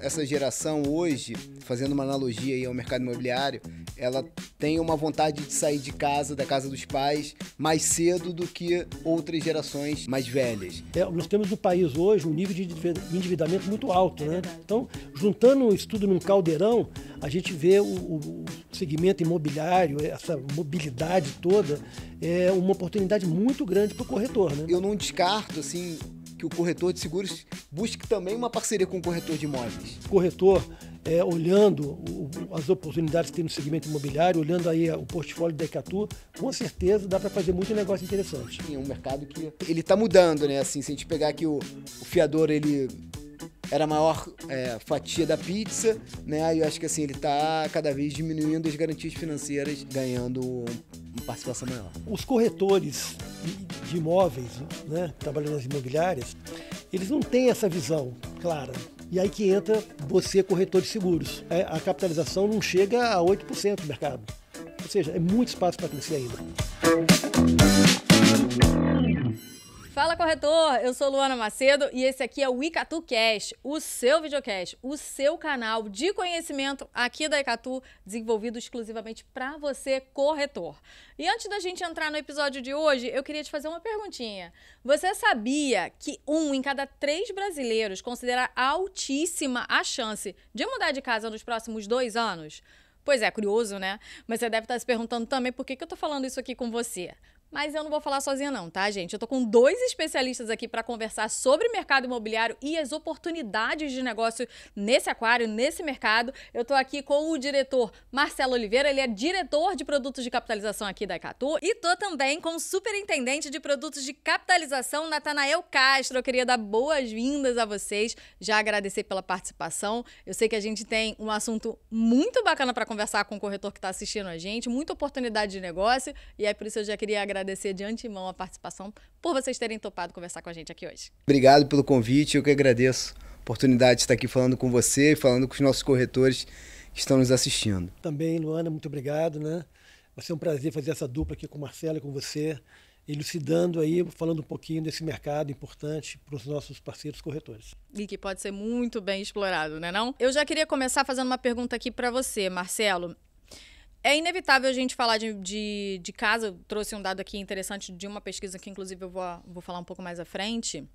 essa geração hoje, fazendo uma analogia aí ao mercado imobiliário, ela tem uma vontade de sair de casa, da casa dos pais, mais cedo do que outras gerações mais velhas. É, nós temos no país hoje um nível de endividamento muito alto, né? É então, juntando isso tudo num caldeirão, a gente vê o, o segmento imobiliário, é, essa mobilidade toda, é uma oportunidade muito grande para o corretor, né? Eu não descarto, assim, que o corretor de seguros busque também uma parceria com o corretor de imóveis? O corretor, é, olhando o, as oportunidades que tem no segmento imobiliário, olhando aí é, o portfólio da Ecatu, com certeza dá para fazer muito negócio interessante. É um mercado que ele está mudando, né? Assim, se a gente pegar que o, o fiador, ele era a maior é, fatia da pizza, né? E eu acho que assim, ele está cada vez diminuindo as garantias financeiras, ganhando uma participação maior. Os corretores de imóveis, né, trabalhando nas imobiliárias, eles não têm essa visão clara. E aí que entra você, corretor de seguros. É, a capitalização não chega a 8% do mercado. Ou seja, é muito espaço para crescer ainda. Fala corretor, eu sou Luana Macedo e esse aqui é o Icatu Cash, o seu videocast, o seu canal de conhecimento aqui da Icatu, desenvolvido exclusivamente para você corretor. E antes da gente entrar no episódio de hoje, eu queria te fazer uma perguntinha. Você sabia que um em cada três brasileiros considera altíssima a chance de mudar de casa nos próximos dois anos? Pois é, curioso, né? Mas você deve estar se perguntando também por que, que eu estou falando isso aqui com você. Mas eu não vou falar sozinha não, tá, gente? Eu tô com dois especialistas aqui para conversar sobre mercado imobiliário e as oportunidades de negócio nesse aquário, nesse mercado. Eu tô aqui com o diretor Marcelo Oliveira, ele é diretor de produtos de capitalização aqui da Icatu e tô também com o superintendente de produtos de capitalização Natanael Castro. Eu queria dar boas-vindas a vocês, já agradecer pela participação. Eu sei que a gente tem um assunto muito bacana para conversar com o corretor que tá assistindo a gente, muita oportunidade de negócio e é por isso eu já queria agradecer agradecer de antemão a participação por vocês terem topado conversar com a gente aqui hoje. Obrigado pelo convite, eu que agradeço a oportunidade de estar aqui falando com você e falando com os nossos corretores que estão nos assistindo. Também, Luana, muito obrigado, né? Vai ser um prazer fazer essa dupla aqui com o Marcelo e com você, elucidando aí, falando um pouquinho desse mercado importante para os nossos parceiros corretores. E que pode ser muito bem explorado, né não? Eu já queria começar fazendo uma pergunta aqui para você, Marcelo. É inevitável a gente falar de, de, de casa. Eu trouxe um dado aqui interessante de uma pesquisa que, inclusive, eu vou, vou falar um pouco mais à frente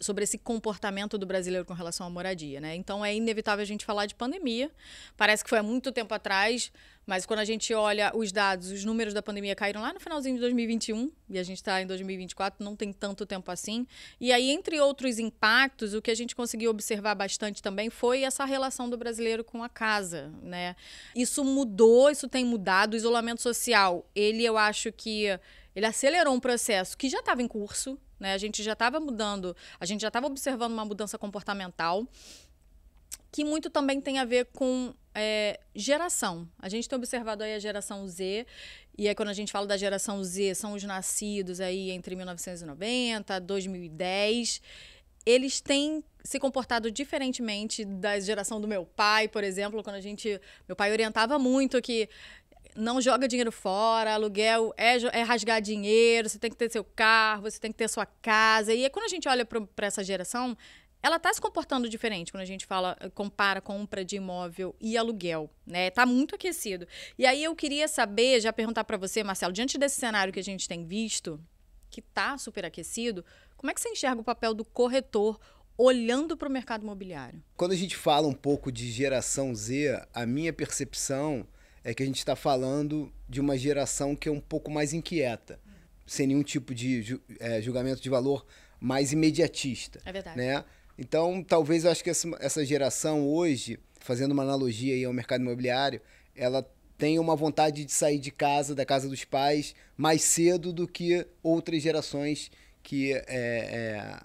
sobre esse comportamento do brasileiro com relação à moradia, né? Então é inevitável a gente falar de pandemia. Parece que foi há muito tempo atrás, mas quando a gente olha os dados, os números da pandemia caíram lá no finalzinho de 2021 e a gente está em 2024, não tem tanto tempo assim. E aí, entre outros impactos, o que a gente conseguiu observar bastante também foi essa relação do brasileiro com a casa, né? Isso mudou, isso tem mudado. O isolamento social, ele eu acho que ele acelerou um processo que já estava em curso né? A gente já estava mudando, a gente já estava observando uma mudança comportamental que muito também tem a ver com é, geração. A gente tem observado aí a geração Z, e aí quando a gente fala da geração Z, são os nascidos aí entre 1990 2010. Eles têm se comportado diferentemente da geração do meu pai, por exemplo, quando a gente. Meu pai orientava muito que não joga dinheiro fora, aluguel é, é, rasgar dinheiro, você tem que ter seu carro, você tem que ter sua casa. E é quando a gente olha para essa geração, ela está se comportando diferente quando a gente fala, eh, compara compra de imóvel e aluguel, né? Tá muito aquecido. E aí eu queria saber, já perguntar para você, Marcelo, diante desse cenário que a gente tem visto, que está superaquecido, como é que você enxerga o papel do corretor olhando para o mercado imobiliário? Quando a gente fala um pouco de geração Z, a minha percepção é que a gente está falando de uma geração que é um pouco mais inquieta, sem nenhum tipo de ju é, julgamento de valor mais imediatista. É verdade. Né? Então, talvez eu acho que essa, essa geração hoje, fazendo uma analogia aí ao mercado imobiliário, ela tem uma vontade de sair de casa, da casa dos pais, mais cedo do que outras gerações que é, é,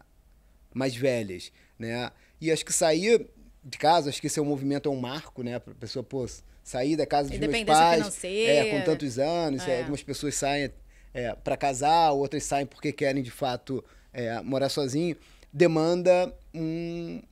mais velhas, né? E acho que sair de casa, acho que esse é um movimento, é um marco, né? Para a pessoa, pô, sair da casa dos meus pais. É, com tantos anos. É, é. algumas pessoas saem é, para casar, outras saem porque querem de fato é, morar sozinho. Demanda um,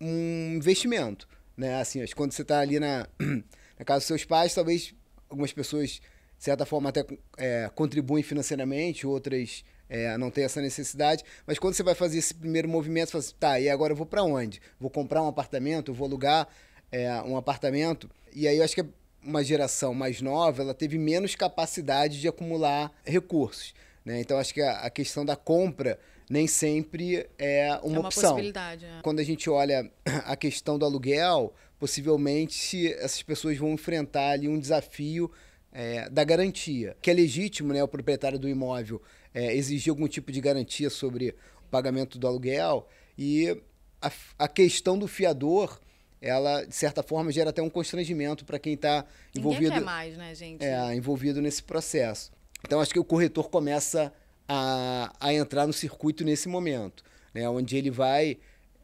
um investimento. Né? Assim, quando você está ali na, na casa dos seus pais, talvez algumas pessoas, de certa forma, até é, contribuem financeiramente, outras é, não têm essa necessidade. Mas quando você vai fazer esse primeiro movimento, você fala assim, tá, e agora eu vou para onde? Vou comprar um apartamento? Vou alugar? é, um apartamento. E aí eu acho que uma geração mais nova, ela teve menos capacidade de acumular recursos. Né? Então acho que a, a questão da compra nem sempre é uma, é uma opção. Possibilidade, é. Quando a gente olha a questão do aluguel, possivelmente essas pessoas vão enfrentar ali um desafio é, da garantia, que é legítimo, né, o proprietário do imóvel é, exigir algum tipo de garantia sobre o pagamento do aluguel e a, a questão do fiador ela, de certa forma, gera até um constrangimento para quem está envolvido. quer mais, né, gente? É, envolvido nesse processo. Então, acho que o corretor começa a, a entrar no circuito nesse momento, né, onde ele vai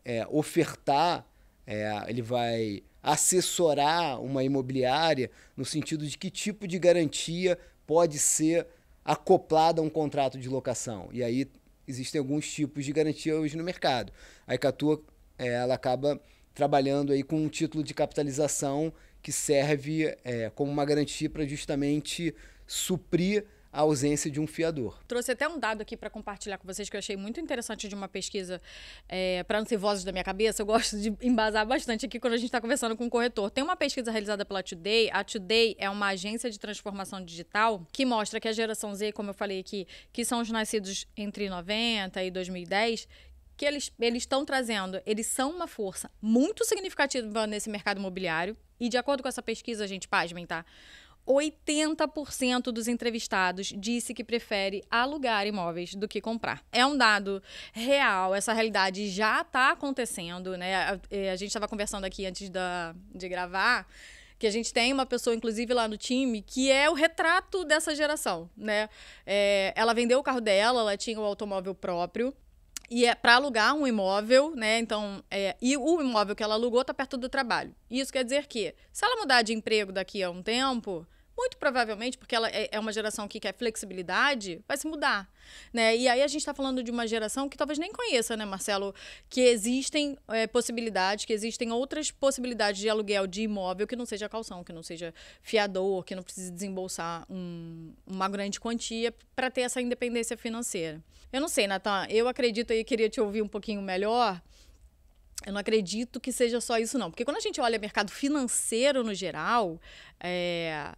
é, ofertar, é, ele vai assessorar uma imobiliária no sentido de que tipo de garantia pode ser acoplada a um contrato de locação. E aí existem alguns tipos de garantia hoje no mercado. A Icatua, é, ela acaba trabalhando aí com um título de capitalização que serve é, como uma garantia para justamente suprir a ausência de um fiador. Trouxe até um dado aqui para compartilhar com vocês que eu achei muito interessante de uma pesquisa é, para não ser vozes da minha cabeça. Eu gosto de embasar bastante aqui quando a gente está conversando com o um corretor. Tem uma pesquisa realizada pela Today. A Today é uma agência de transformação digital que mostra que a geração Z, como eu falei aqui, que são os nascidos entre 90 e 2010, que eles estão trazendo, eles são uma força muito significativa nesse mercado imobiliário. E de acordo com essa pesquisa, gente, pasmem, tá? 80% dos entrevistados disse que prefere alugar imóveis do que comprar. É um dado real, essa realidade já está acontecendo, né? A, é, a gente estava conversando aqui antes da, de gravar que a gente tem uma pessoa, inclusive, lá no time, que é o retrato dessa geração, né? É, ela vendeu o carro dela, ela tinha o automóvel próprio, e é para alugar um imóvel, né? Então, é, e o imóvel que ela alugou está perto do trabalho. Isso quer dizer que, se ela mudar de emprego daqui a um tempo, muito provavelmente, porque ela é, é uma geração que quer flexibilidade, vai se mudar, né? E aí a gente está falando de uma geração que talvez nem conheça, né, Marcelo, que existem é, possibilidades, que existem outras possibilidades de aluguel de imóvel que não seja calção, que não seja fiador, que não precise desembolsar um, uma grande quantia para ter essa independência financeira. Eu não sei, Natan, eu acredito e queria te ouvir um pouquinho melhor. Eu não acredito que seja só isso, não. Porque quando a gente olha mercado financeiro no geral, é,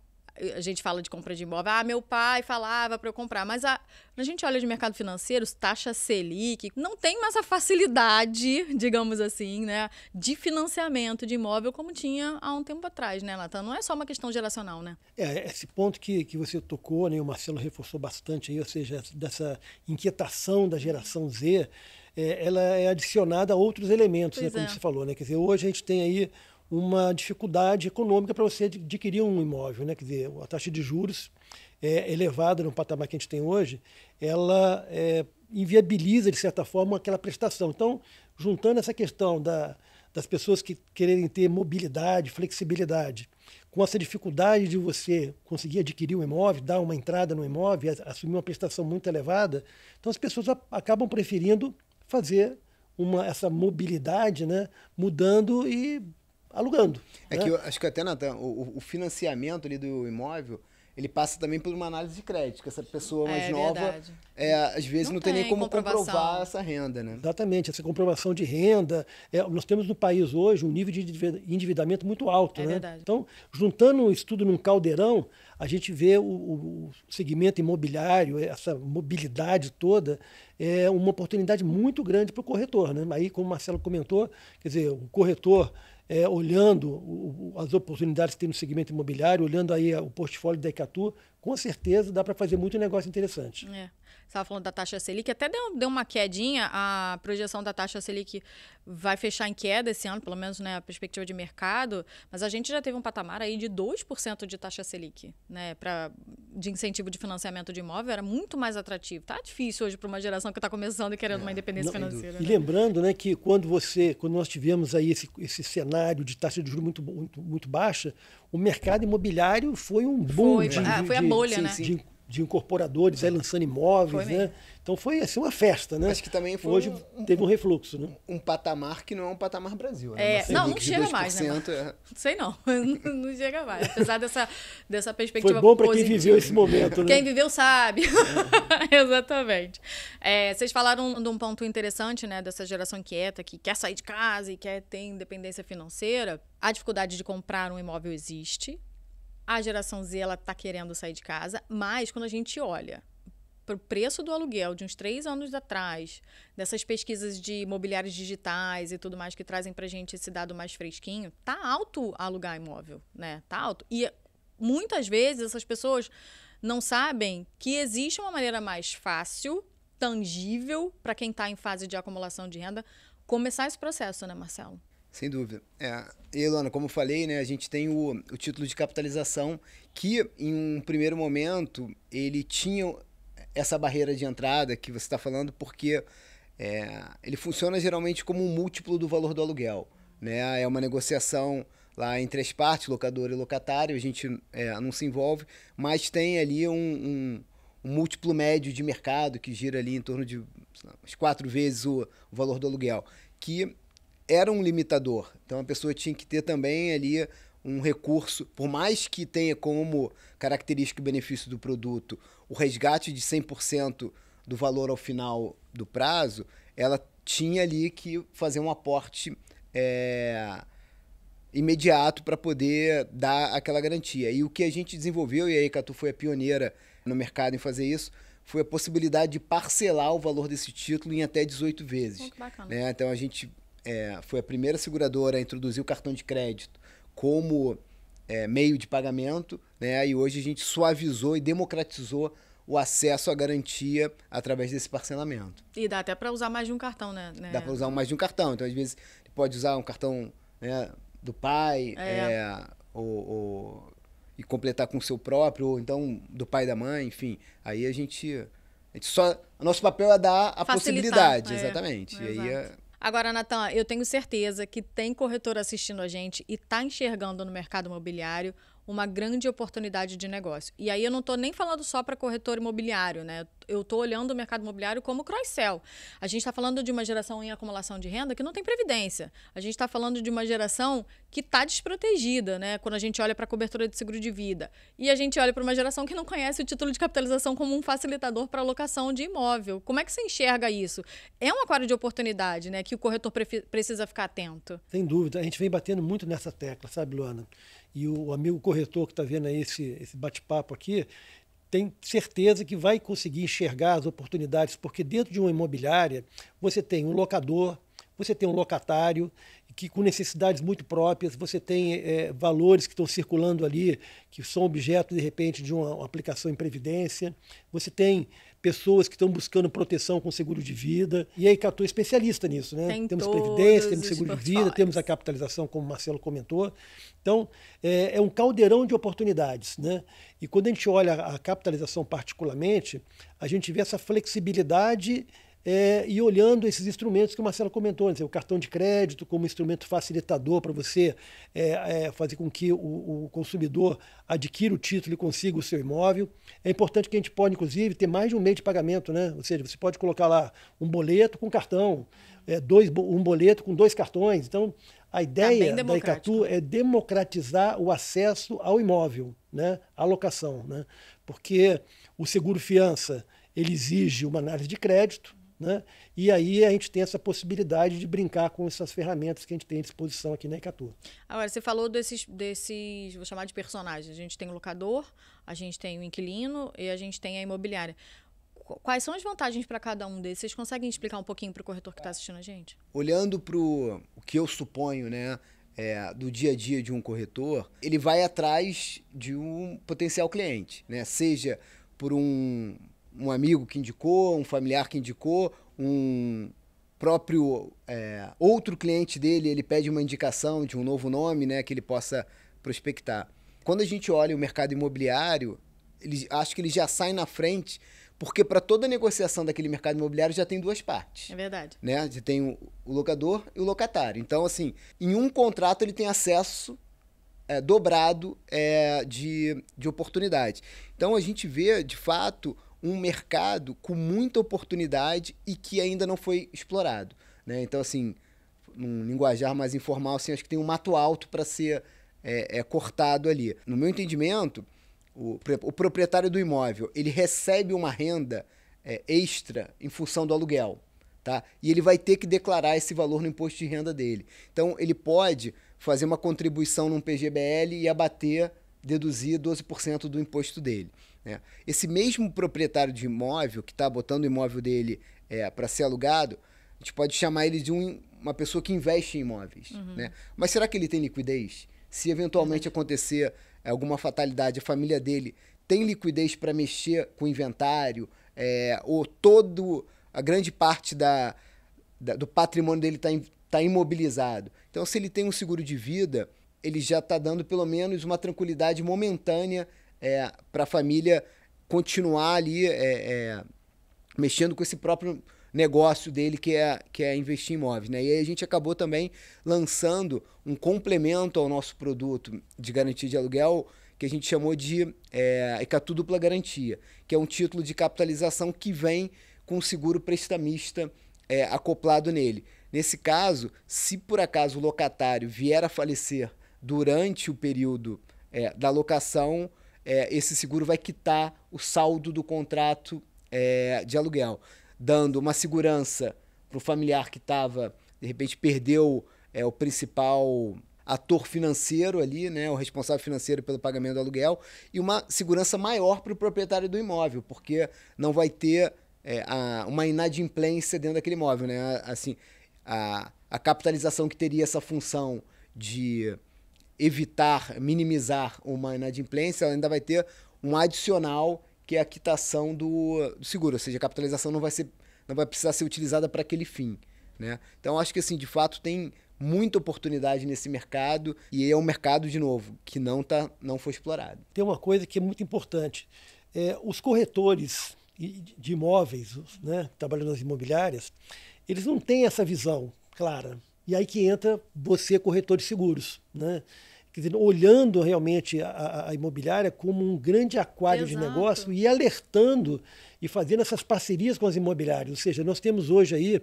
a gente fala de compra de imóvel, ah, meu pai falava para eu comprar, mas a, a gente olha de mercado financeiro, taxa Selic, não tem mais a facilidade, digamos assim, né, de financiamento de imóvel como tinha há um tempo atrás, né, Natan? Não é só uma questão geracional, né? É, esse ponto que, que você tocou, né, o Marcelo reforçou bastante aí, ou seja, dessa inquietação da geração Z, é, ela é adicionada a outros elementos, né, como é. você falou, né? Quer dizer, hoje a gente tem aí uma dificuldade econômica para você adquirir um imóvel, né? Quer dizer, a taxa de juros é, elevada no patamar que a gente tem hoje, ela é, inviabiliza de certa forma aquela prestação. Então, juntando essa questão da, das pessoas que quererem ter mobilidade, flexibilidade, com essa dificuldade de você conseguir adquirir um imóvel, dar uma entrada no imóvel, assumir uma prestação muito elevada, então as pessoas acabam preferindo fazer uma, essa mobilidade, né, mudando e alugando. É né? que eu acho que até, Natan, o, o, financiamento ali do imóvel, ele passa também por uma análise de crédito, que essa pessoa mais é, nova, é, às vezes não, não tem, tem, nem como comprovar essa renda, né? Exatamente, essa comprovação de renda. É, nós temos no país hoje um nível de endividamento muito alto, é né? Verdade. Então, juntando isso tudo num caldeirão, a gente vê o, o segmento imobiliário, é, essa mobilidade toda, é uma oportunidade muito grande para o corretor, né? Aí, como o Marcelo comentou, quer dizer, o corretor é, olhando o, as oportunidades que tem no segmento imobiliário, olhando aí o portfólio da Ecatu, com certeza dá para fazer muito negócio interessante. É estava falando da taxa Selic, até deu, deu uma quedinha, a projeção da taxa Selic vai fechar em queda esse ano, pelo menos na né, perspectiva de mercado, mas a gente já teve um patamar aí de 2% de taxa Selic, né, pra, de incentivo de financiamento de imóvel, era muito mais atrativo. Tá difícil hoje para uma geração que está começando e querendo é, uma independência não, financeira. E né? lembrando, né, que quando você, quando nós tivemos aí esse, esse cenário de taxa de juros muito, muito, muito baixa, o mercado imobiliário foi um boom foi, de, ah, foi a bolha, né? de, né? de, de incorporadores, aí né, lançando imóveis, foi, né? Então foi assim uma festa, né? Acho que também foi Hoje um, teve um refluxo, né? Um patamar que não é um patamar Brasil, né? É, não, não chega mais, né? É. Não é... sei não, não chega mais. Apesar dessa, dessa perspectiva Foi bom para quem viveu esse momento, né? Quem viveu sabe. É. Exatamente. É, vocês falaram de um ponto interessante, né? Dessa geração quieta que quer sair de casa e quer ter independência financeira. A dificuldade de comprar um imóvel existe, a geração Z ela tá querendo sair de casa, mas quando a gente olha para o preço do aluguel de uns três anos atrás, dessas pesquisas de imobiliários digitais e tudo mais que trazem para gente esse dado mais fresquinho, tá alto alugar imóvel, né? Tá alto. E muitas vezes essas pessoas não sabem que existe uma maneira mais fácil, tangível, para quem está em fase de acumulação de renda, começar esse processo, né, Marcelo? Sem dúvida. É. E, Luana, como falei, né, a gente tem o, o título de capitalização que, em um primeiro momento, ele tinha essa barreira de entrada que você está falando, porque é, ele funciona geralmente como um múltiplo do valor do aluguel. Né? É uma negociação lá entre as partes, locador e locatário, a gente é, não se envolve, mas tem ali um, um, um, múltiplo médio de mercado que gira ali em torno de lá, quatro vezes o, o valor do aluguel que era um limitador. Então a pessoa tinha que ter também ali um recurso, por mais que tenha como característica o benefício do produto o resgate de 100% do valor ao final do prazo, ela tinha ali que fazer um aporte é, imediato para poder dar aquela garantia. E o que a gente desenvolveu, e a Catu foi a pioneira no mercado em fazer isso, foi a possibilidade de parcelar o valor desse título em até 18 vezes. Muito bacana. Né? Então a gente é, foi a primeira seguradora a introduzir o cartão de crédito como é, meio de pagamento, né? E hoje a gente suavizou e democratizou o acesso à garantia através desse parcelamento. E dá até para usar mais de um cartão, né? né? Dá para usar mais de um cartão. Então, às vezes, pode usar um cartão né, do pai é. É, ou, ou, e completar com o seu próprio, ou então do pai e da mãe, enfim. Aí a gente, a gente só... O nosso papel é dar a Facilitar, possibilidade, é. exatamente. e aí é Agora, Natan, eu tenho certeza que tem corretor assistindo a gente e está enxergando no mercado imobiliário uma grande oportunidade de negócio. E aí eu não estou nem falando só para corretor imobiliário, né? Eu estou olhando o mercado imobiliário como cross-sell. A gente está falando de uma geração em acumulação de renda que não tem previdência. A gente está falando de uma geração que está desprotegida, né? Quando a gente olha para a cobertura de seguro de vida. E a gente olha para uma geração que não conhece o título de capitalização como um facilitador para locação de imóvel. Como é que você enxerga isso? É um aquário de oportunidade, né? Que o corretor precisa ficar atento. Sem dúvida. A gente vem batendo muito nessa tecla, sabe, Luana? e o amigo corretor que está vendo esse, esse bate-papo aqui tem certeza que vai conseguir enxergar as oportunidades, porque dentro de uma imobiliária você tem um locador, você tem um locatário que com necessidades muito próprias, você tem é, valores que estão circulando ali, que são objeto, de repente, de uma aplicação em previdência, você tem pessoas que estão buscando proteção com seguro de vida. E a Icatu é especialista nisso, né? Tem temos previdência, temos seguro de vida, temos a capitalização, como o Marcelo comentou. Então, é, é, um caldeirão de oportunidades, né? E quando a gente olha a capitalização particularmente, a gente vê essa flexibilidade é, e olhando esses instrumentos que o Marcelo comentou, dizer, é o cartão de crédito como instrumento facilitador para você é, é, fazer com que o, o, consumidor adquira o título e consiga o seu imóvel. É importante que a gente pode, inclusive, ter mais de um meio de pagamento, né? Ou seja, você pode colocar lá um boleto com cartão, é, dois, um boleto com dois cartões. Então, a tá ideia da Icatu é democratizar o acesso ao imóvel, né? à locação, né? Porque o seguro fiança ele exige uma análise de crédito, né? E aí a gente tem essa possibilidade de brincar com essas ferramentas que a gente tem à disposição aqui na Icatu. Agora, você falou desses, desses, vou chamar de personagens. A gente tem o locador, a gente tem o inquilino e a gente tem a imobiliária. Quais são as vantagens para cada um desses? Vocês conseguem explicar um pouquinho para o corretor que está assistindo a gente? Olhando para o que eu suponho, né? É, do dia a dia de um corretor, ele vai atrás de um potencial cliente, né? Seja por um um amigo que indicou, um familiar que indicou, um próprio é, outro cliente dele, ele pede uma indicação de um novo nome, né, que ele possa prospectar. Quando a gente olha o mercado imobiliário, ele, acho que ele já sai na frente, porque para toda negociação daquele mercado imobiliário já tem duas partes. É verdade. Né? Já tem o, o locador e o locatário. Então, assim, em um contrato ele tem acesso é, dobrado é, de, de oportunidade. Então, a gente vê, de fato, um mercado com muita oportunidade e que ainda não foi explorado. Né? Então, assim, num linguajar mais informal, assim, acho que tem um mato alto para ser é, é, cortado ali. No meu entendimento, o, o, proprietário do imóvel ele recebe uma renda é, extra em função do aluguel. Tá? E ele vai ter que declarar esse valor no imposto de renda dele. Então, ele pode fazer uma contribuição num PGBL e abater, deduzir 12% do imposto dele. Né? Esse mesmo proprietário de imóvel que está botando o imóvel dele é, para ser alugado, a gente pode chamar ele de um, uma pessoa que investe em imóveis. Uhum. Né? Mas será que ele tem liquidez? Se eventualmente uhum. acontecer é, alguma fatalidade, a família dele tem liquidez para mexer com o inventário, é, ou todo a grande parte da, da do patrimônio dele está tá imobilizado. Então, se ele tem um seguro de vida, ele já está dando pelo menos uma tranquilidade momentânea é, para a família continuar ali é, é, mexendo com esse próprio negócio dele que é, que é investir em imóveis. Né? E aí a gente acabou também lançando um complemento ao nosso produto de garantia de aluguel que a gente chamou de é, Icatu Dupla Garantia, que é um título de capitalização que vem com seguro prestamista é, acoplado nele. Nesse caso, se por acaso o locatário vier a falecer durante o período é, da locação, é, esse seguro vai quitar o saldo do contrato é, de aluguel, dando uma segurança para o familiar que estava, de repente, perdeu é, o principal ator financeiro ali, né, o responsável financeiro pelo pagamento do aluguel, e uma segurança maior para o proprietário do imóvel, porque não vai ter é, a, uma inadimplência dentro daquele imóvel, né? Assim, a, a capitalização que teria essa função de evitar, minimizar uma inadimplência, ela ainda vai ter um adicional que é a quitação do, do seguro, ou seja, a capitalização não vai, ser, não vai precisar ser utilizada para aquele fim. Né? Então, acho que assim, de fato, tem muita oportunidade nesse mercado e é um mercado, de novo, que não, tá, não foi explorado. Tem uma coisa que é muito importante. É, os corretores de imóveis, né, trabalhando nas imobiliárias, eles não têm essa visão clara. E aí que entra você, corretor de seguros. Né? quer dizer, olhando realmente a, a imobiliária como um grande aquário Exato. de negócio e alertando e fazendo essas parcerias com as imobiliárias. Ou seja, nós temos hoje aí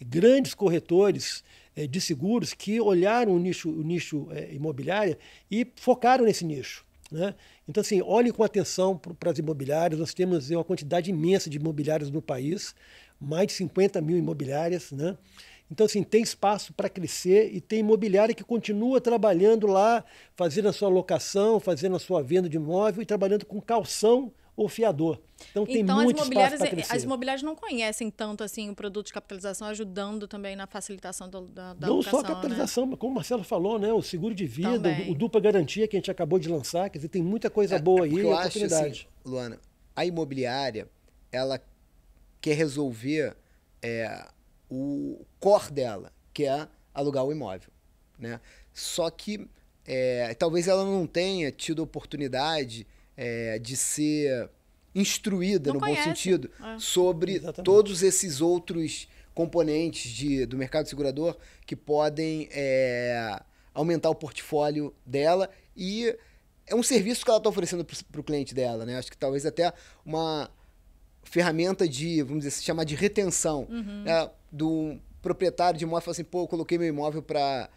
grandes corretores eh, de seguros que olharam o nicho, o nicho eh, imobiliário e focaram nesse nicho. Né? Então, assim, olhe com atenção para as imobiliárias. Nós temos uma quantidade imensa de imobiliárias no país, mais de 50 mil imobiliárias, né? Então, assim, tem espaço para crescer e tem imobiliária que continua trabalhando lá, fazendo a sua locação, fazendo a sua venda de imóvel e trabalhando com calção ou fiador. Então, tem então, muito espaço para crescer. As imobiliárias não conhecem tanto assim o produto de capitalização, ajudando também na facilitação do, da, da Não locação, só a né? capitalização, né? mas como o Marcelo falou, né, o seguro de vida, o, dupla garantia que a gente acabou de lançar, quer dizer, tem muita coisa é, é boa é aí, eu oportunidade. Acho, assim, Luana, a imobiliária, ela quer resolver é, o core dela, que é alugar o um imóvel. Né? Só que é, talvez ela não tenha tido oportunidade é, de ser instruída, não no conhece. bom sentido, é. sobre Exatamente. todos esses outros componentes de, do mercado segurador que podem é, aumentar o portfólio dela e é um serviço que ela está oferecendo para o cliente dela, né? Acho que talvez até uma ferramenta de, vamos dizer, se chamar de retenção. Uhum. É, do proprietário de imóvel falar assim, pô, eu coloquei meu imóvel para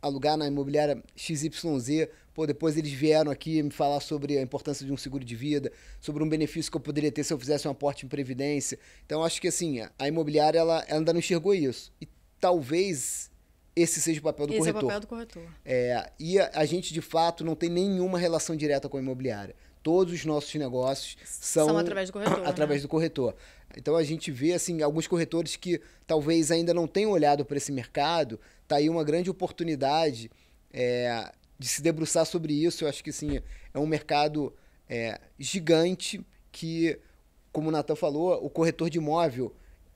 alugar na imobiliária XYZ, pô, depois eles vieram aqui me falar sobre a importância de um seguro de vida, sobre um benefício que eu poderia ter se eu fizesse um aporte em previdência. Então, acho que assim, a imobiliária ela, ela ainda não enxergou isso. E talvez esse seja o papel do esse corretor. Esse é o papel do corretor. É, e a, a gente, de fato, não tem nenhuma relação direta com a imobiliária. Todos os nossos negócios são, são através do corretor. através né? do corretor. Então a gente vê assim alguns corretores que talvez ainda não tenham olhado para esse mercado, tá aí uma grande oportunidade é, de se debruçar sobre isso. Eu acho que sim, é um mercado é, gigante que, como o Natan falou, o corretor de imóvel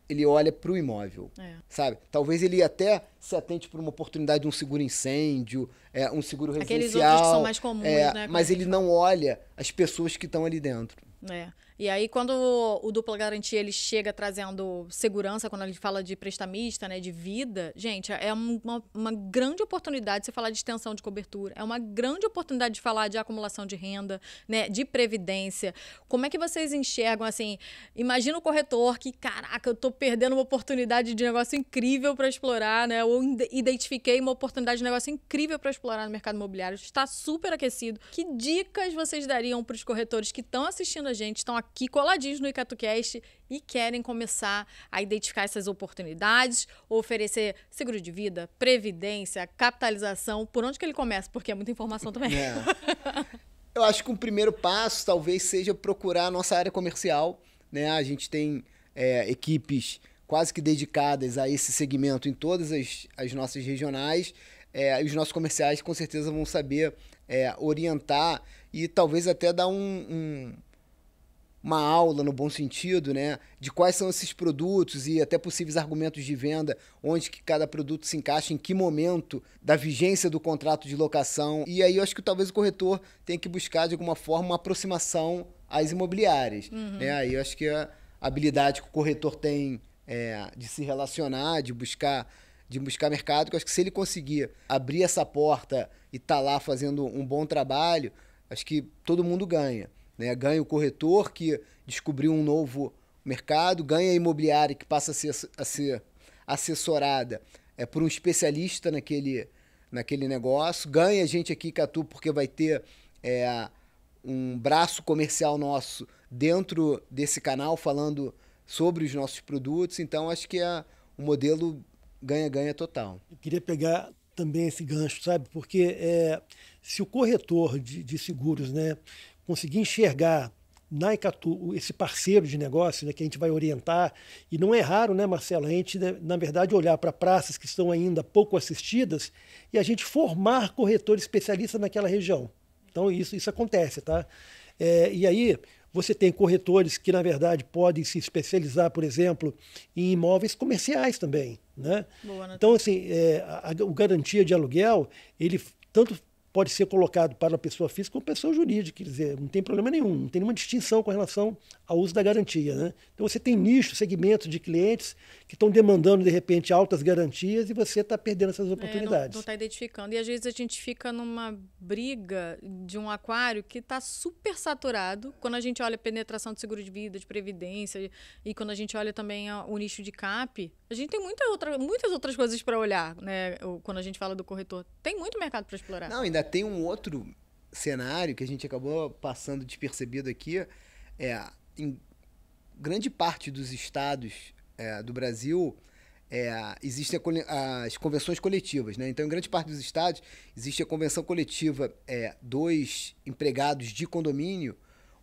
ele olha para o imóvel, é. sabe? Talvez ele até se atente para uma oportunidade de um seguro incêndio, é, um seguro residencial. Aqueles outros que são mais comuns, é, né? Mas ele não olha as pessoas que estão ali dentro. É. E aí, quando o, o dupla garantia ele chega trazendo segurança, quando ele fala de prestamista, né, de vida, gente, é uma, uma grande oportunidade de você falar de extensão de cobertura, é uma grande oportunidade de falar de acumulação de renda, né, de previdência. Como é que vocês enxergam, assim, imagina o corretor que, caraca, eu estou perdendo uma oportunidade de negócio incrível para explorar, né, eu identifiquei uma oportunidade de negócio incrível para explorar no mercado imobiliário, está super aquecido. Que dicas vocês dariam para os corretores que estão assistindo a gente, estão aqui coladinhos no IcatuCast e querem começar a identificar essas oportunidades, oferecer seguro de vida, previdência, capitalização, por onde que ele começa? Porque é muita informação também. É. Eu acho que um primeiro passo talvez seja procurar a nossa área comercial. Né? A gente tem é, equipes quase que dedicadas a esse segmento em todas as, as nossas regionais. É, os nossos comerciais com certeza vão saber é, orientar e talvez até dar um, um, uma aula no bom sentido, né? De quais são esses produtos e até possíveis argumentos de venda, onde que cada produto se encaixa, em que momento da vigência do contrato de locação. E aí eu acho que talvez o corretor tenha que buscar, de alguma forma, uma aproximação às imobiliárias. Uhum. Né? Aí eu acho que é a habilidade que o corretor tem é, de se relacionar, de buscar de buscar mercado, que eu acho que se ele conseguir abrir essa porta e estar tá lá fazendo um bom trabalho, acho que todo mundo ganha. Né? Ganha o corretor que descobriu um novo mercado, ganha a imobiliária que passa a ser, a ser assessorada é, por um especialista naquele, naquele negócio, ganha a gente aqui, Catu, porque vai ter é, um braço comercial nosso dentro desse canal falando sobre os nossos produtos. Então, acho que é um modelo ganha-ganha total. Eu queria pegar também esse gancho, sabe? Porque é, se o corretor de, de, seguros né, conseguir enxergar na Icatu esse parceiro de negócio né, que a gente vai orientar, e não é raro, né, Marcela, a gente, né, na verdade, olhar para praças que estão ainda pouco assistidas e a gente formar corretor especialista naquela região. Então, isso, isso acontece, tá? É, e aí, você tem corretores que, na verdade, podem se especializar, por exemplo, em imóveis comerciais também. Né? Boa, né? então, assim, é, a, a, o garantia de aluguel, ele tanto pode ser colocado para a pessoa física como pessoa jurídica, quer dizer, não tem problema nenhum, não tem nenhuma distinção com relação ao uso da garantia. Né? Então você tem nichos, segmentos de clientes que estão demandando, de repente, altas garantias e você está perdendo essas oportunidades. É, não está identificando. E às vezes a gente fica numa briga de um aquário que está super saturado. Quando a gente olha a penetração de seguro de vida, de previdência, e quando a gente olha também o nicho de CAP, a gente tem muita outra, muitas outras coisas para olhar, né? Quando a gente fala do corretor. Tem muito mercado para explorar. Não, ainda tem um outro cenário que a gente acabou passando despercebido aqui. É, em grande parte dos estados é, do Brasil é, existem as convenções coletivas, né? Então, em grande parte dos estados existe a convenção coletiva é, dos empregados de condomínio,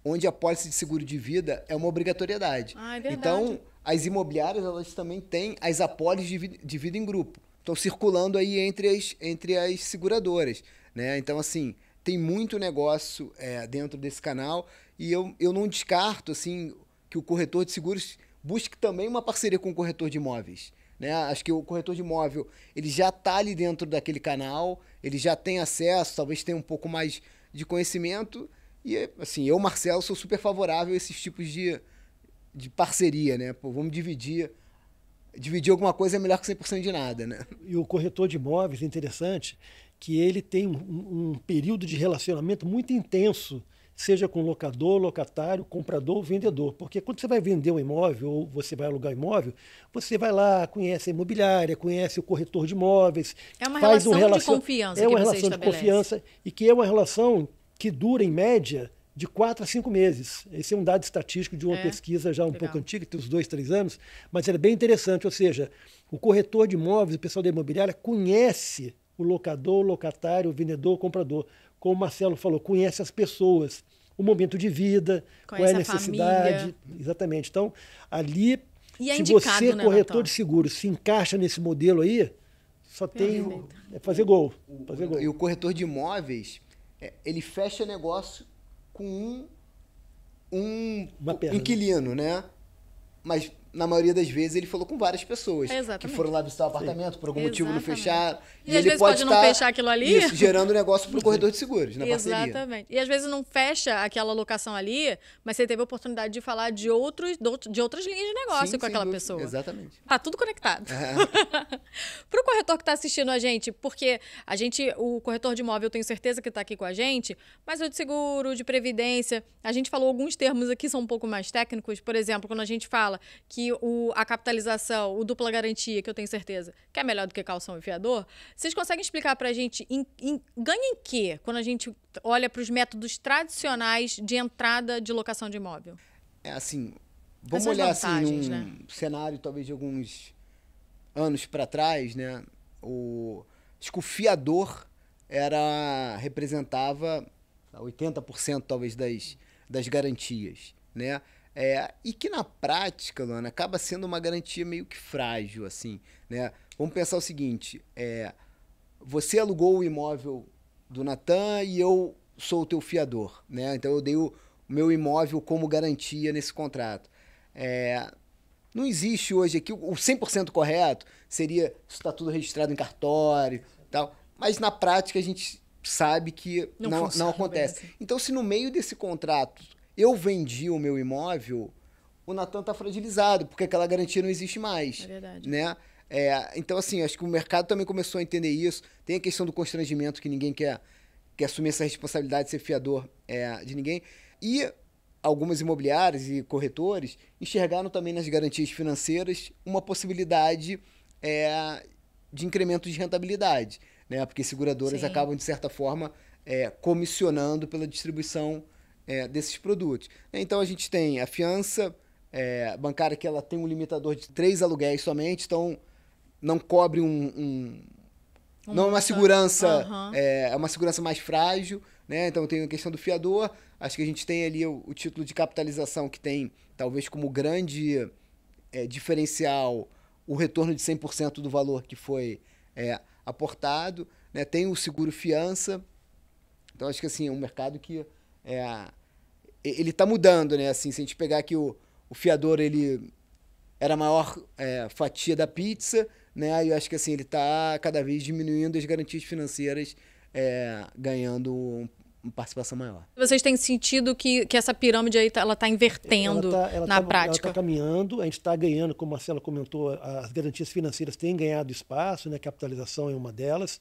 onde a pólice de seguro de vida é uma obrigatoriedade. Ah, é então, as imobiliárias elas também têm as apólices de, vida, de vida em grupo. Estão circulando aí entre as, entre as seguradoras, né? Então, assim, tem muito negócio é, dentro desse canal e eu, eu não descarto assim que o corretor de seguros busque também uma parceria com o corretor de imóveis. Né? Acho que o corretor de imóvel ele já está ali dentro daquele canal, ele já tem acesso, talvez tenha um pouco mais de conhecimento. E assim, eu, Marcelo, sou super favorável a esses tipos de, de parceria, né? Pô, vamos dividir. Dividir alguma coisa é melhor que 100% de nada, né? E o corretor de imóveis, interessante, que ele tem um, um período de relacionamento muito intenso, seja com locador, locatário, comprador ou vendedor. Porque quando você vai vender um imóvel ou você vai alugar um imóvel, você vai lá, conhece a imobiliária, conhece o corretor de imóveis. É uma faz relação um relacion... de confiança. É uma relação de confiança e que é uma relação que dura, em média, de quatro a cinco meses. Esse é um dado estatístico de uma é, pesquisa já um legal. pouco antiga, tem uns dois, três anos, mas era é bem interessante. Ou seja, o corretor de imóveis, o pessoal da imobiliária, conhece o locador, o locatário, o vendedor, o comprador. Como o Marcelo falou, conhece as pessoas, o momento de vida, conhece qual é a necessidade. Exatamente. Então, ali, é se você, né, corretor de seguro, se encaixa nesse modelo aí, só tem é fazer gol, fazer gol. E o corretor de imóveis, é, ele fecha negócio com um, um né? inquilino, né? Mas na maioria das vezes, ele falou com várias pessoas Exatamente. que foram lá visitar o apartamento, Sim. por algum Exatamente. motivo não fecharam. E, e ele pode, pode não fechar aquilo ali. Isso, gerando negócio para o corredor de seguros, na Exatamente. parceria. Exatamente. E às vezes não fecha aquela locação ali, mas você teve a oportunidade de falar de, outros, de outras linhas de negócio Sim, com aquela dúvida. pessoa. Exatamente. Tá tudo conectado. É. para o corretor que está assistindo a gente, porque a gente, o corretor de imóvel, eu tenho certeza que está aqui com a gente, mas o de seguro, de previdência, a gente falou alguns termos aqui, são um pouco mais técnicos. Por exemplo, quando a gente fala que que o, a capitalização, o dupla garantia, que eu tenho certeza, que é melhor do que calção e fiador, vocês conseguem explicar para a gente em, em, ganha em quê quando a gente olha para os métodos tradicionais de entrada de locação de imóvel? É assim, vamos Essas olhar assim, um né? cenário talvez de alguns anos para trás, né? O, acho que o fiador era, representava 80% tá, talvez das, das garantias, né? É, e que na prática, Luana, acaba sendo uma garantia meio que frágil, assim, né? Vamos pensar o seguinte, é, você alugou o imóvel do Natan e eu sou o teu fiador, né? Então eu dei o meu imóvel como garantia nesse contrato. É, não existe hoje aqui, o 100% correto seria, isso está tudo registrado em cartório tal, mas na prática a gente sabe que não, não, não acontece. Assim. Então se no meio desse contrato eu vendi o meu imóvel, o Natan está fragilizado, porque aquela garantia não existe mais. É verdade. Né? É, então, assim, acho que o mercado também começou a entender isso. Tem a questão do constrangimento, que ninguém quer, quer assumir essa responsabilidade de ser fiador é, de ninguém. E algumas imobiliárias e corretores enxergaram também nas garantias financeiras uma possibilidade é, de incremento de rentabilidade, né? Porque seguradoras Sim. acabam, de certa forma, é, comissionando pela distribuição é, desses produtos. Então a gente tem a fiança é, bancária que ela tem um limitador de três aluguéis somente, então não cobre um, um não é uma segurança uhum. é, uma segurança mais frágil, né? Então tem a questão do fiador. Acho que a gente tem ali o, o título de capitalização que tem talvez como grande é, diferencial o retorno de 100% do valor que foi é, aportado, né? Tem o seguro fiança. Então acho que assim é um mercado que é, ele tá mudando, né? Assim, se a gente pegar que o, o fiador, ele era a maior é, fatia da pizza, né? E eu acho que assim, ele tá cada vez diminuindo as garantias financeiras, é, ganhando um, uma participação maior. Vocês têm sentido que, que essa pirâmide aí tá, ela está invertendo ela tá, ela na tá, tá prática? Ela está caminhando, a gente está ganhando, como a Marcela comentou, as garantias financeiras têm ganhado espaço, né? capitalização é uma delas,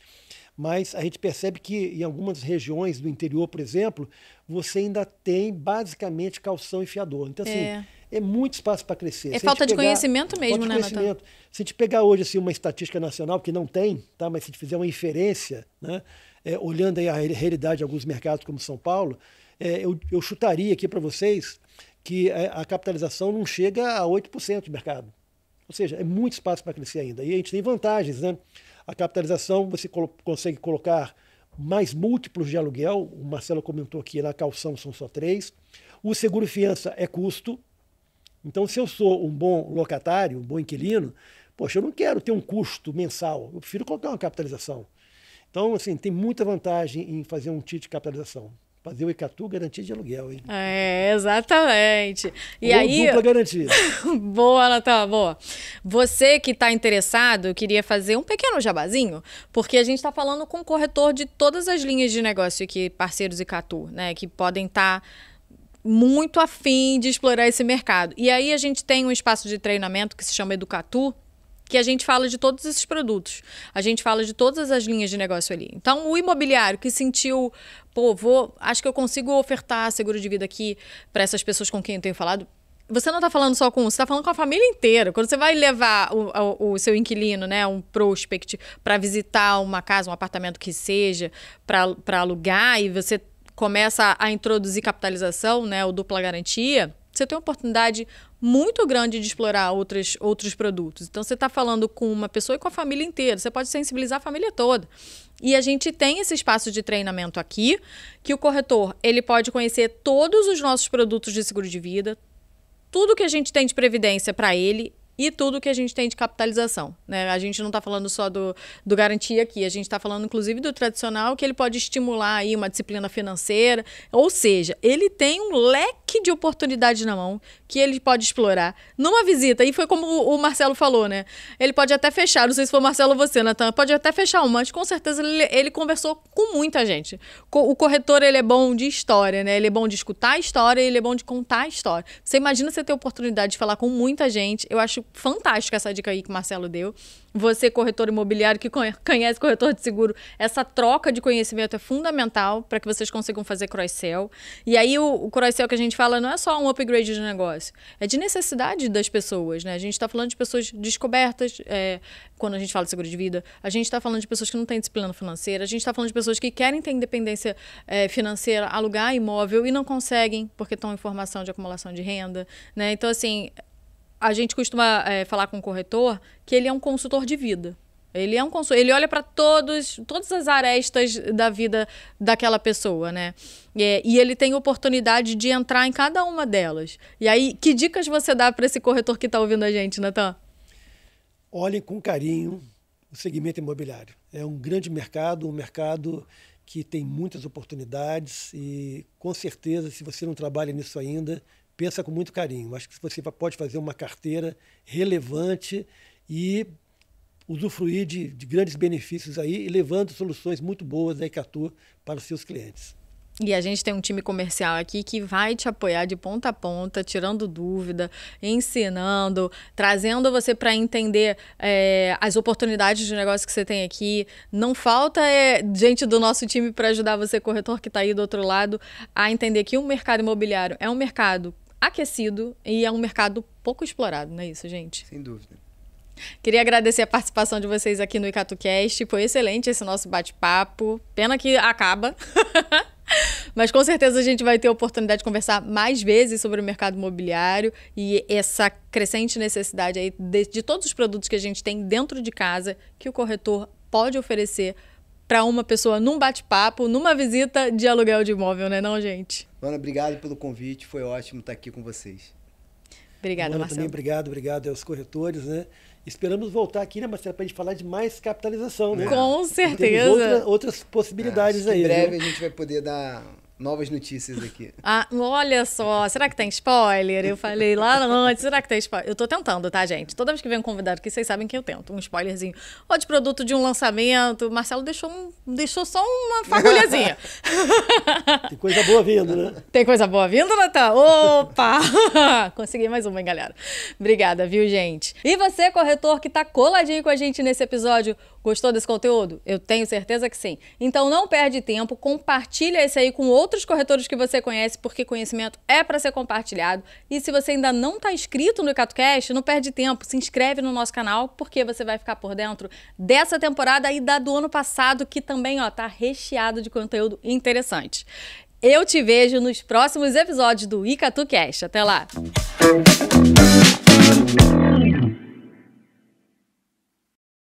mas a gente percebe que em algumas regiões do interior, por exemplo, você ainda tem basicamente calção e fiador. Então, assim, é, é muito espaço para crescer. É se falta de pegar, conhecimento mesmo, falta né, de conhecimento. Nathan? Se a gente pegar hoje assim, uma estatística nacional, que não tem, tá? mas se a gente fizer uma inferência, né? é, olhando aí a realidade de alguns mercados como São Paulo, é, eu, eu, chutaria aqui para vocês que é, a, capitalização não chega a 8% do mercado. Ou seja, é muito espaço para crescer ainda. E a gente tem vantagens, né? A capitalização, você consegue colocar mais múltiplos de aluguel, o Marcelo comentou aqui, na calção são só três. O seguro-fiança é custo. Então, se eu sou um bom locatário, um bom inquilino, poxa, eu não quero ter um custo mensal, eu prefiro colocar uma capitalização. Então, assim, tem muita vantagem em fazer um TIT de capitalização. Fazer o Icatu garantia de aluguel, hein? É, exatamente. E Ou aí. Dupla garantia. boa, Natal, boa. Você que está interessado, queria fazer um pequeno jabazinho, porque a gente está falando com o corretor de todas as linhas de negócio aqui, parceiros Icatu, né? Que podem estar. Tá muito afim de explorar esse mercado. E aí a gente tem um espaço de treinamento que se chama Educatu, que a gente fala de todos esses produtos. A gente fala de todas as linhas de negócio ali. Então, o imobiliário que sentiu, pô, vou, acho que eu consigo ofertar seguro de vida aqui para essas pessoas com quem eu tenho falado, você não está falando só com um, você está falando com a família inteira. Quando você vai levar o, o, o seu inquilino, né, um prospect, para visitar uma casa, um apartamento que seja, para alugar, e você começa a, introduzir capitalização, né, o dupla garantia, você tem uma oportunidade muito grande de explorar outros outros produtos. Então, você está falando com uma pessoa e com a família inteira. Você pode sensibilizar a família toda. E a gente tem esse espaço de treinamento aqui, que o corretor ele pode conhecer todos os nossos produtos de seguro de vida, tudo que a gente tem de previdência para ele, e tudo que a gente tem de capitalização. Né? A gente não está falando só do, do garantia aqui, a gente está falando inclusive do tradicional, que ele pode estimular aí uma disciplina financeira, ou seja, ele tem um leque de oportunidades na mão que ele pode explorar numa visita. E foi como o Marcelo falou, né? Ele pode até fechar, não sei se foi o Marcelo ou você, Natan, pode até fechar um, mas com certeza ele, ele conversou com muita gente. O corretor, ele é bom de história, né? Ele é bom de escutar a história, ele é bom de contar a história. Você imagina você ter a oportunidade de falar com muita gente. Eu acho fantástica essa dica aí que o Marcelo deu. Você, corretor imobiliário que conhece corretor de seguro, essa troca de conhecimento é fundamental para que vocês consigam fazer cross-sell. E aí, o, o cross-sell que a gente fala não é só um upgrade de negócio, é de necessidade das pessoas. Né? A gente está falando de pessoas descobertas é, quando a gente fala de seguro de vida, a gente está falando de pessoas que não têm disciplina financeira, a gente está falando de pessoas que querem ter independência é, financeira, alugar imóvel e não conseguem porque estão em formação de acumulação de renda. Né? Então, assim, a gente costuma é, falar com o corretor que ele é um consultor de vida. Ele é um consultor, ele olha para todos, todas as arestas da vida daquela pessoa, né? É, e ele tem oportunidade de entrar em cada uma delas. E aí, que dicas você dá para esse corretor que está ouvindo a gente, Natan? Olhem com carinho o segmento imobiliário. É um grande mercado, um mercado que tem muitas oportunidades e, com certeza, se você não trabalha nisso ainda, pensa com muito carinho. Acho que você pode fazer uma carteira relevante e usufruir de, de grandes benefícios aí, levando soluções muito boas da atuam para os seus clientes. E a gente tem um time comercial aqui que vai te apoiar de ponta a ponta, tirando dúvida, ensinando, trazendo você para entender é, as oportunidades de negócio que você tem aqui. Não falta é, gente do nosso time para ajudar você, corretor que está aí do outro lado, a entender que o mercado imobiliário é um mercado aquecido e é um mercado pouco explorado, não é isso, gente? Sem dúvida. Queria agradecer a participação de vocês aqui no IcatuCast. Foi excelente esse nosso bate-papo. Pena que acaba. Mas com certeza a gente vai ter a oportunidade de conversar mais vezes sobre o mercado imobiliário e essa crescente necessidade aí de, de todos os produtos que a gente tem dentro de casa que o corretor pode oferecer para uma pessoa num bate-papo, numa visita de aluguel de imóvel, né, não, gente? Luana, obrigado pelo convite, foi ótimo estar aqui com vocês. Obrigada, Luana, Marcelo. Também obrigado, obrigado aos corretores, né? Esperamos voltar aqui, né, Marcela, para a gente falar de mais capitalização, né? Com certeza. Outra, outras possibilidades é, aí. Em breve viu? a gente vai poder dar novas notícias aqui. Ah, olha só, será que tem spoiler? Eu falei lá antes, será que tem spoiler? Eu tô tentando, tá, gente? Toda vez que vem um convidado aqui, vocês sabem que eu tento. Um spoilerzinho. Ou de produto de um lançamento. O Marcelo deixou, um, deixou só uma fagulhazinha. tem coisa boa vindo, né? Tem coisa boa vindo, Natan? Opa! Consegui mais uma, hein, galera? Obrigada, viu, gente? E você, corretor, que tá coladinho com a gente nesse episódio, Gostou desse conteúdo? Eu tenho certeza que sim. Então não perde tempo, compartilha esse aí com outros corretores que você conhece, porque conhecimento é para ser compartilhado. E se você ainda não está inscrito no EcatoCast, não perde tempo, se inscreve no nosso canal, porque você vai ficar por dentro dessa temporada e da do ano passado, que também ó, tá recheado de conteúdo interessante. Eu te vejo nos próximos episódios do IcatuCast. Até lá!